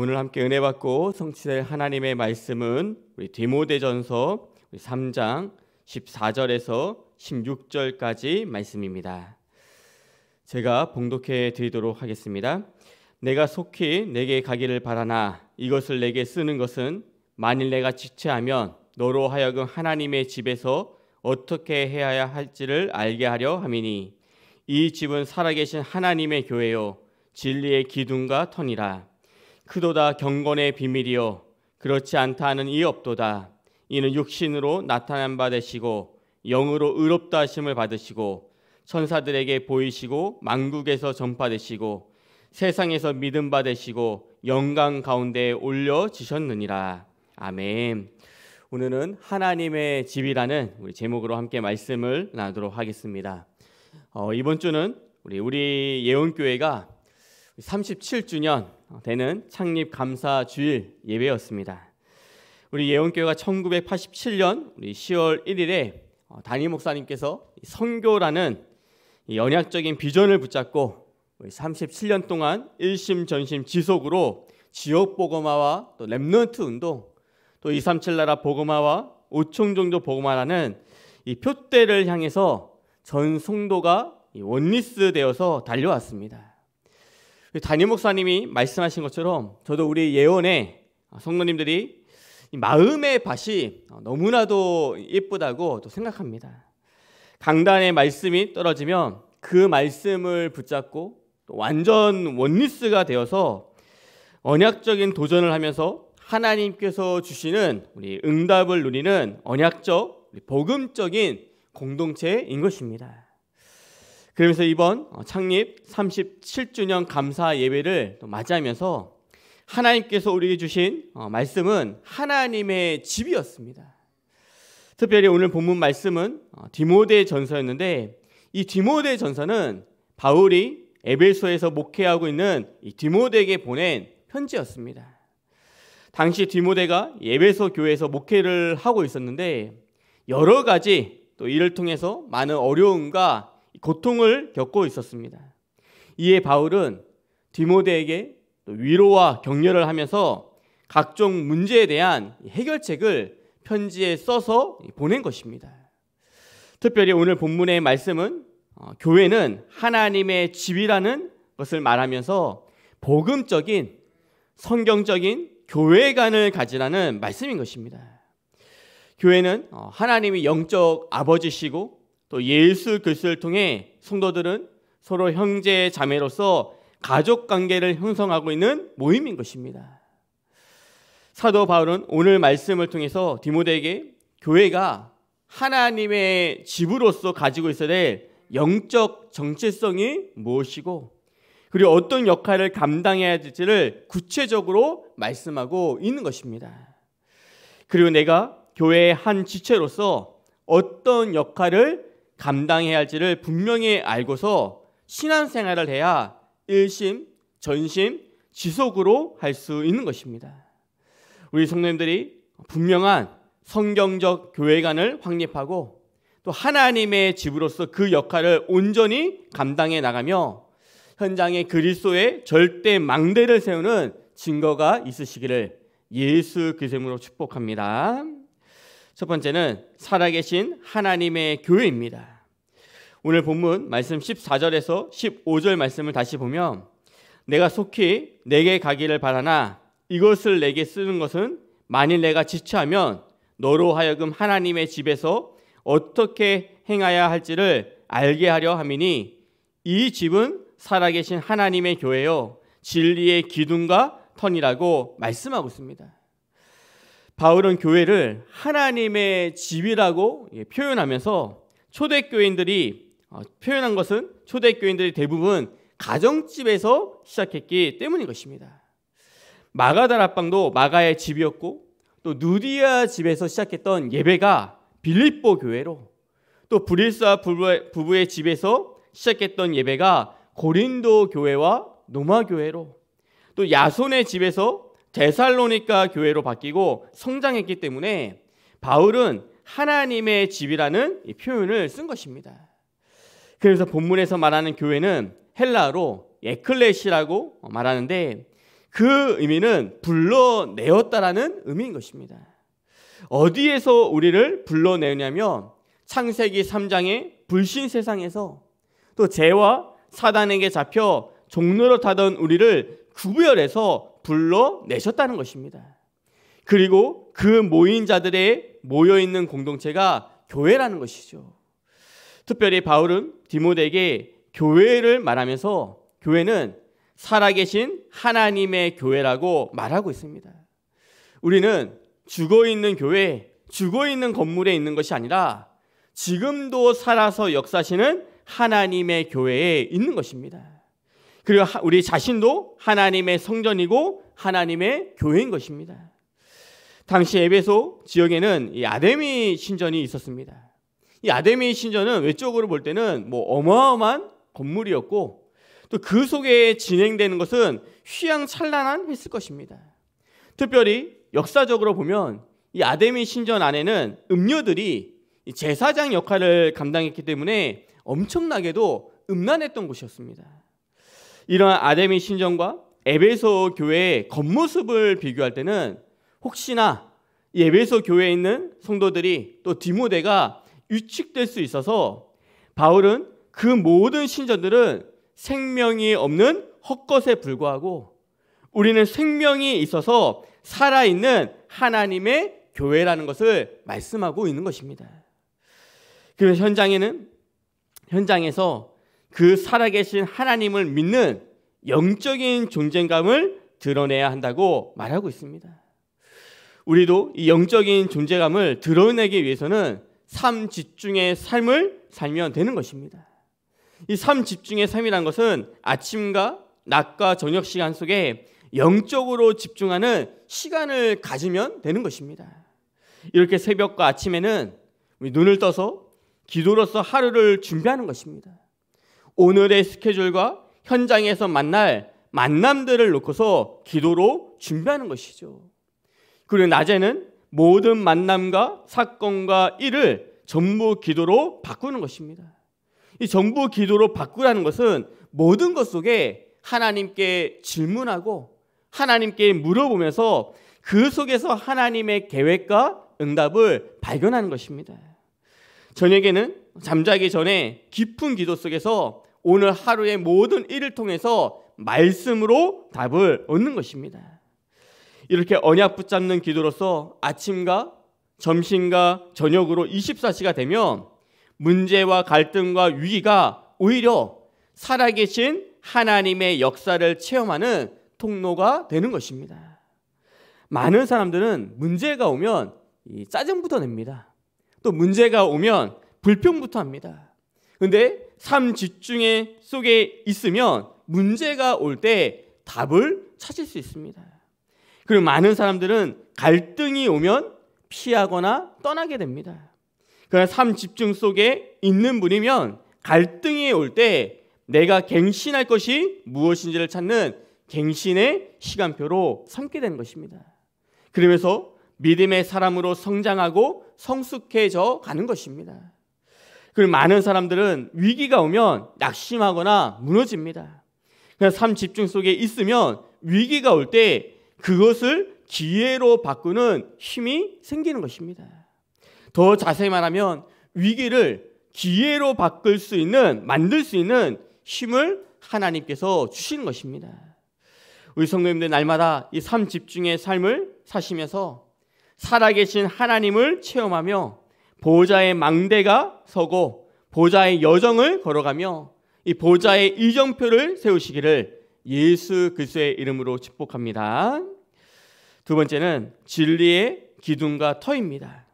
오늘 함께 은혜 받고 성취될 하나님의 말씀은 우리 디모데전서 3장 14절에서 16절까지 말씀입니다. 제가 봉독해 드리도록 하겠습니다. 내가 속히 내게 가기를 바라나 이것을 내게 쓰는 것은 만일 내가 지체하면 너로 하여금 하나님의 집에서 어떻게 해야 할지를 알게 하려 함이니 이 집은 살아계신 하나님의 교회요 진리의 기둥과 터니라 크도다 경건의 비밀이요 그렇지 않다 하는 이 없도다 이는 육신으로 나타난 바 되시고 영으로 의롭다 하심을 받으시고 천사들에게 보이시고 만국에서 전파되시고 세상에서 믿음 받으시고 영광 가운데 올려지셨느니라 아멘 오늘은 하나님의 집이라는 우리 제목으로 함께 말씀을 나누도록 하겠습니다 어, 이번 주는 우리 우리 예원교회가 37주년 되는 창립 감사 주일 예배였습니다. 우리 예원교회가 1987년 우리 10월 1일에 어, 담임 목사님께서 선교라는 연약적인 비전을 붙잡고 37년 동안 일심 전심 지속으로 지역 보고마와 또 랩런트 운동 또237 나라 보고마와 5총 정도 보고마라는 이 표대를 향해서 전 성도가 원리스 되어서 달려왔습니다. 담임 목사님이 말씀하신 것처럼 저도 우리 예원의 성도님들이 마음의 밭이 너무나도 예쁘다고 또 생각합니다. 강단의 말씀이 떨어지면 그 말씀을 붙잡고 완전 원리스가 되어서 언약적인 도전을 하면서 하나님께서 주시는 우리 응답을 누리는 언약적 복음적인 공동체인 것입니다. 그러면서 이번 어, 창립 37주년 감사 예배를 맞이하면서 하나님께서 우리에게 주신 어, 말씀은 하나님의 집이었습니다. 특별히 오늘 본문 말씀은 어, 디모데 전서였는데 이 디모데 전서는 바울이 에베소에서 목회하고 있는 디모데에게 보낸 편지였습니다. 당시 디모데가 예배소 교회에서 목회를 하고 있었는데 여러 가지 또 이를 통해서 많은 어려움과 고통을 겪고 있었습니다. 이에 바울은 디모데에게 위로와 격려를 하면서 각종 문제에 대한 해결책을 편지에 써서 보낸 것입니다. 특별히 오늘 본문의 말씀은 어, 교회는 하나님의 집이라는 것을 말하면서 복음적인 성경적인 교회관을 가지라는 말씀인 것입니다. 교회는 어, 하나님이 영적 아버지시고 또 예수 그리스도를 통해 성도들은 서로 형제 자매로서 가족 관계를 형성하고 있는 모임인 것입니다. 사도 바울은 오늘 말씀을 통해서 디모데에게 교회가 하나님의 집으로서 가지고 있어야 될 영적 정체성이 무엇이고 그리고 어떤 역할을 감당해야 될지를 구체적으로 말씀하고 있는 것입니다. 그리고 내가 교회의 한 지체로서 어떤 역할을 감당해야 할지를 분명히 알고서 신앙생활을 해야 일심, 전심, 지속으로 할 수 있는 것입니다. 우리 성도님들이 분명한 성경적 교회관을 확립하고 또 하나님의 집으로서 그 역할을 온전히 감당해 나가며 현장에 그리스도의 절대 망대를 세우는 증거가 있으시기를 예수 그리스로 축복합니다. 첫 번째는 살아계신 하나님의 교회입니다. 오늘 본문 말씀 14절에서 15절 말씀을 다시 보면 내가 속히 내게 가기를 바라나 이것을 내게 쓰는 것은 만일 내가 지체하면 너로 하여금 하나님의 집에서 어떻게 행하여야 할지를 알게 하려 함이니 이 집은 살아계신 하나님의 교회요 진리의 기둥과 턴이라고 말씀하고 있습니다. 바울은 교회를 하나님의 집이라고 예, 표현하면서 초대 교인들이 어, 표현한 것은 초대 교인들이 대부분 가정집에서 시작했기 때문인 것입니다. 마가다락방도 마가의 집이었고 또 누디아 집에서 시작했던 예배가 빌립보 교회로 또 브릴사 부부의 집에서 시작했던 예배가 고린도 교회와 노마 교회로 또 야손의 집에서 데살로니카 교회로 바뀌고 성장했기 때문에 바울은 하나님의 집이라는 표현을 쓴 것입니다. 그래서 본문에서 말하는 교회는 헬라로 에클레시라고 말하는데 그 의미는 불러내었다라는 의미인 것입니다. 어디에서 우리를 불러내냐면 창세기 3장의 불신 세상에서 또 죄와 사단에게 잡혀 종로로 타던 우리를 구별해서 불러내셨다는 것입니다. 그리고 그 모인 자들의 모여 있는 공동체가 교회라는 것이죠. 특별히 바울은 디모데에게 교회를 말하면서 교회는 살아계신 하나님의 교회라고 말하고 있습니다. 우리는 죽어 있는 교회, 죽어 있는 건물에 있는 것이 아니라 지금도 살아서 역사시는 하나님의 교회에 있는 것입니다. 그리고 우리 자신도 하나님의 성전이고 하나님의 교회인 것입니다. 당시 에베소 지역에는 이 아데미 신전이 있었습니다. 이 아데미 신전은 외적으로 볼 때는 뭐 어마어마한 건물이었고 또 그 속에 진행되는 것은 휘황찬란한 했을 것입니다. 특별히 역사적으로 보면 이 아데미 신전 안에는 음료들이 제사장 역할을 감당했기 때문에 엄청나게도 음란했던 곳이었습니다. 이러한 아데미 신전과 에베소 교회의 겉모습을 비교할 때는 혹시나 이 에베소 교회에 있는 성도들이 또 디모데가 위축될 수 있어서 바울은 그 모든 신전들은 생명이 없는 헛것에 불과하고 우리는 생명이 있어서 살아있는 하나님의 교회라는 것을 말씀하고 있는 것입니다. 그래서 현장에는 현장에서 그 살아계신 하나님을 믿는 영적인 존재감을 드러내야 한다고 말하고 있습니다. 우리도 이 영적인 존재감을 드러내기 위해서는 삶 집중의 삶을 살면 되는 것입니다. 이 삶 집중의 삶이란 것은 아침과 낮과 저녁 시간 속에 영적으로 집중하는 시간을 가지면 되는 것입니다. 이렇게 새벽과 아침에는 눈을 떠서 기도로서 하루를 준비하는 것입니다. 오늘의 스케줄과 현장에서 만날 만남들을 놓고서 기도로 준비하는 것이죠. 그리고 낮에는 모든 만남과 사건과 일을 전부 기도로 바꾸는 것입니다. 이 전부 기도로 바꾸라는 것은 모든 것 속에 하나님께 질문하고 하나님께 물어보면서 그 속에서 하나님의 계획과 응답을 발견하는 것입니다. 저녁에는 잠자기 전에 깊은 기도 속에서 오늘 하루의 모든 일을 통해서 말씀으로 답을 얻는 것입니다. 이렇게 언약 붙잡는 기도로서 아침과 점심과 저녁으로 24시가 되면 문제와 갈등과 위기가 오히려 살아계신 하나님의 역사를 체험하는 통로가 되는 것입니다. 많은 사람들은 문제가 오면 짜증부터 냅니다. 또 문제가 오면 불평부터 합니다. 근데 삶 집중의 속에 있으면 문제가 올 때 답을 찾을 수 있습니다. 그리고 많은 사람들은 갈등이 오면 피하거나 떠나게 됩니다. 그러나 삶 집중 속에 있는 분이면 갈등이 올 때 내가 갱신할 것이 무엇인지를 찾는 갱신의 시간표로 삼게 된 것입니다. 그러면서 믿음의 사람으로 성장하고 성숙해져 가는 것입니다. 그리고 많은 사람들은 위기가 오면 낙심하거나 무너집니다. 그냥 삶 집중 속에 있으면 위기가 올 때 그것을 기회로 바꾸는 힘이 생기는 것입니다. 더 자세히 말하면 위기를 기회로 바꿀 수 있는, 만들 수 있는 힘을 하나님께서 주신 것입니다. 우리 성도님들 날마다 이 삶 집중의 삶을 사시면서 살아계신 하나님을 체험하며 보호자의 망대가 서고 보호자의 여정을 걸어가며 이 보호자의 이정표를 세우시기를 예수 그리스의 이름으로 축복합니다. 두 번째는 진리의 기둥과 터입니다.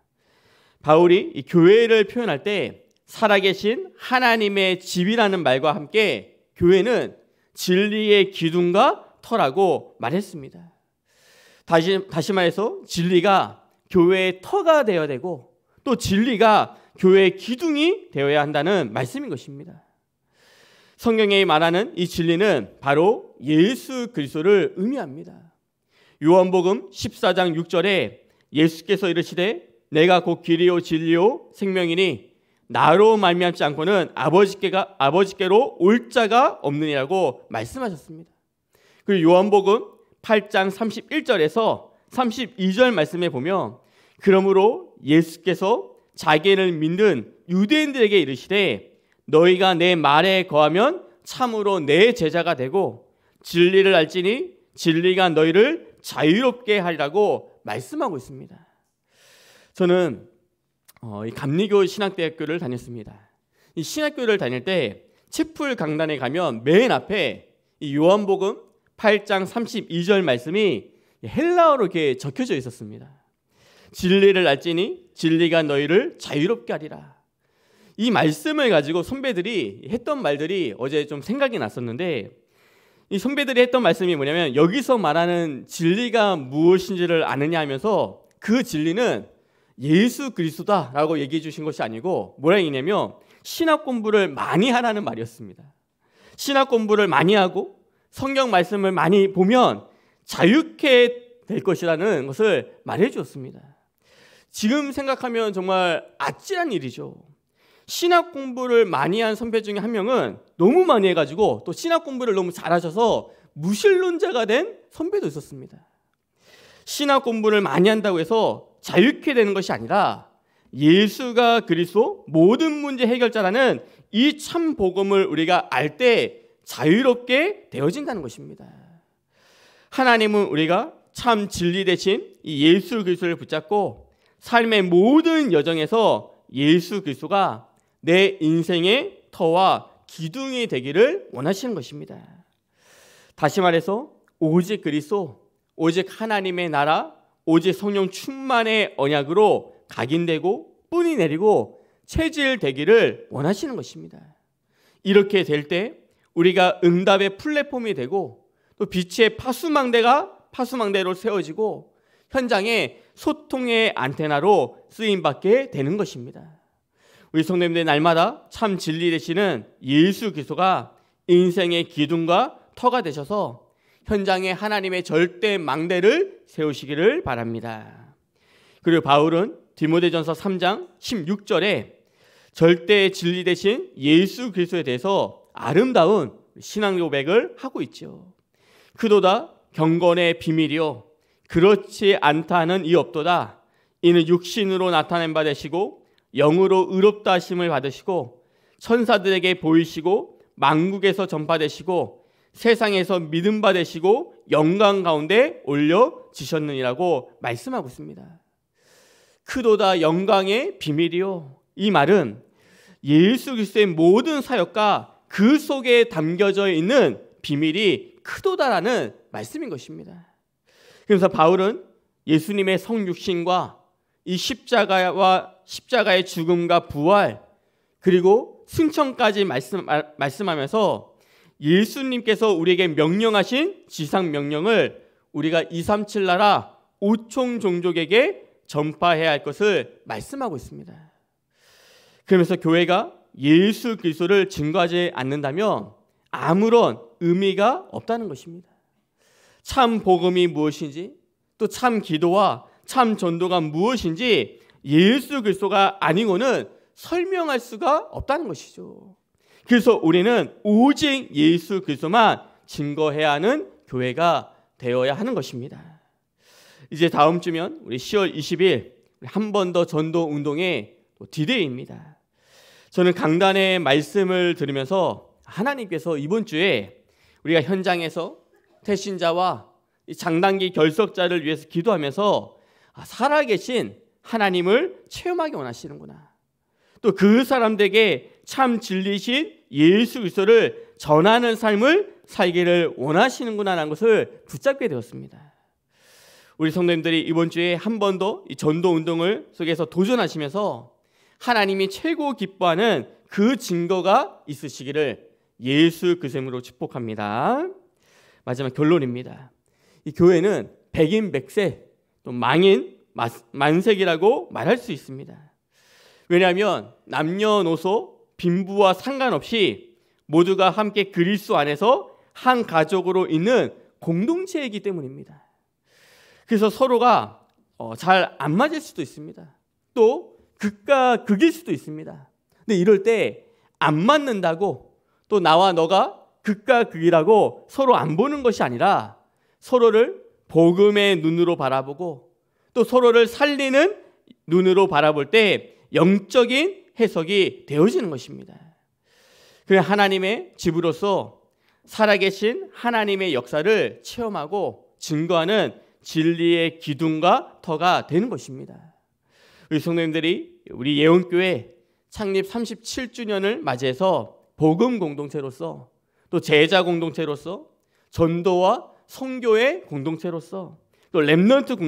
바울이 이 교회를 표현할 때 살아계신 하나님의 집이라는 말과 함께 교회는 진리의 기둥과 터라고 말했습니다. 다시, 다시 말해서 진리가 교회의 터가 되어야 되고 또 진리가 교회의 기둥이 되어야 한다는 말씀인 것입니다. 성경에 말하는 이 진리는 바로 예수 그리스도를 의미합니다. 요한복음 14장 6절에 예수께서 이르시되 내가 곧 길이요 진리요 생명이니 나로 말미암지 않고는 아버지께가 아버지께로 올 자가 없느니라고 말씀하셨습니다. 그리고 요한복음 8장 31절에서 32절 말씀에 보면 그러므로 예수께서 자기를 믿는 유대인들에게 이르시되 너희가 내 말에 거하면 참으로 내 제자가 되고 진리를 알지니 진리가 너희를 자유롭게 하리라고 말씀하고 있습니다. 저는 어, 이 감리교 신학대학교를 다녔습니다. 이 신학교를 다닐 때 채플 강단에 가면 맨 앞에 이 요한복음 8장 32절 말씀이 헬라어로 이렇게 적혀져 있었습니다. 진리를 알지니 진리가 너희를 자유롭게 하리라. 이 말씀을 가지고 선배들이 했던 말들이 어제 좀 생각이 났었는데 이 선배들이 했던 말씀이 뭐냐면 여기서 말하는 진리가 무엇인지를 아느냐 하면서 그 진리는 예수 그리스도다라고 얘기해 주신 것이 아니고 뭐라 얘기냐면 신학 공부를 많이 하라는 말이었습니다. 신학 공부를 많이 하고 성경 말씀을 많이 보면 자유케 될 것이라는 것을 말해 주었습니다. 지금 생각하면 정말 아찔한 일이죠. 신학 공부를 많이 한 선배 중에 한 명은 너무 많이 해가지고 또 신학 공부를 너무 잘하셔서 무신론자가 된 선배도 있었습니다. 신학 공부를 많이 한다고 해서 자유케 되는 것이 아니라 예수가 그리스도 모든 문제 해결자라는 이 참 복음을 우리가 알 때 자유롭게 되어진다는 것입니다. 하나님은 우리가 참 진리 대신 예수 그리스도를 붙잡고 삶의 모든 여정에서 예수 그리스도가 내 인생의 터와 기둥이 되기를 원하시는 것입니다. 다시 말해서 오직 그리스도, 오직 하나님의 나라, 오직 성령 충만의 언약으로 각인되고 뿌리 내리고 체질 되기를 원하시는 것입니다. 이렇게 될 때 우리가 응답의 플랫폼이 되고 또 빛의 파수망대가 파수망대로 세워지고 현장의 소통의 안테나로 쓰임받게 되는 것입니다. 우리 성도님들 날마다 참 진리 되시는 예수 그리스도가 인생의 기둥과 터가 되셔서 현장에 하나님의 절대 망대를 세우시기를 바랍니다. 그리고 바울은 디모데전서 3장 16절에 절대 진리 대신 예수 그리스도에 대해서 아름다운 신앙 고백을 하고 있죠. 그도다 경건의 비밀이요 그렇지 않다는 이 없도다. 이는 육신으로 나타낸 바 되시고 영으로 의롭다 심을 받으시고 천사들에게 보이시고 만국에서 전파되시고 세상에서 믿음 받으시고 영광 가운데 올려지셨느니라고 말씀하고 있습니다. 크도다 영광의 비밀이요. 이 말은 예수 그리스도의 모든 사역과 그 속에 담겨져 있는 비밀이 크도다라는 말씀인 것입니다. 그래서 바울은 예수님의 성육신과 이 십자가와 십자가의 죽음과 부활 그리고 승천까지 말씀 말씀하면서 예수님께서 우리에게 명령하신 지상 명령을 우리가 2, 3, 7 나라 5총 종족에게 전파해야 할 것을 말씀하고 있습니다. 그러면서 교회가 예수 그리스도를 증거하지 않는다면 아무런 의미가 없다는 것입니다. 참 복음이 무엇인지 또 참 기도와 참 전도가 무엇인지 예수 그리스도가 아니고는 설명할 수가 없다는 것이죠. 그래서 우리는 오직 예수 그리스도만 증거해야 하는 교회가 되어야 하는 것입니다. 이제 다음 주면 우리 10월 20일 한 번 더 전도 운동의 디데이입니다. 저는 강단의 말씀을 들으면서 하나님께서 이번 주에 우리가 현장에서 태신자와 장단기 결석자를 위해서 기도하면서 아, 살아계신 하나님을 체험하게 원하시는구나. 또 그 사람들에게 참 진리신 예수 그리스도를 전하는 삶을 살기를 원하시는구나라는 것을 붙잡게 되었습니다. 우리 성도님들이 이번 주에 한 번 더 전도 운동을 속에서 도전하시면서 하나님이 최고 기뻐하는 그 증거가 있으시기를 예수 그셈으로 축복합니다. 마지막 결론입니다. 이 교회는 백인 백세 또 망인 만색이라고 말할 수 있습니다. 왜냐하면 남녀노소 빈부와 상관없이 모두가 함께 그리스도 안에서 한 가족으로 있는 공동체이기 때문입니다. 그래서 서로가 어, 잘안 맞을 수도 있습니다. 또 극과 극일 수도 있습니다. 근데 이럴 때 안 맞는다고 또 나와 너가 극과 극이라고 서로 안 보는 것이 아니라 서로를 복음의 눈으로 바라보고 또 서로를 살리는 눈으로 바라볼 때 영적인 해석이 되어지는 것입니다. 그 하나님의 집으로서 살아계신 하나님의 역사를 체험하고 증거하는 진리의 기둥과 터가 되는 것입니다. 우리 성도님들이 우리 예원교회 창립 37주년을 맞이해서 복음 공동체로서 또 제자 공동체로서 전도와 성교의 공동체로서 또랩런트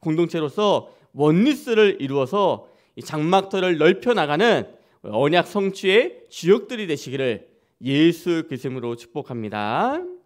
공동체로서 원리스를 이루어서 장막터를 넓혀 나가는 언약 성취의 주역들이 되시기를 예수 그리스도로 축복합니다.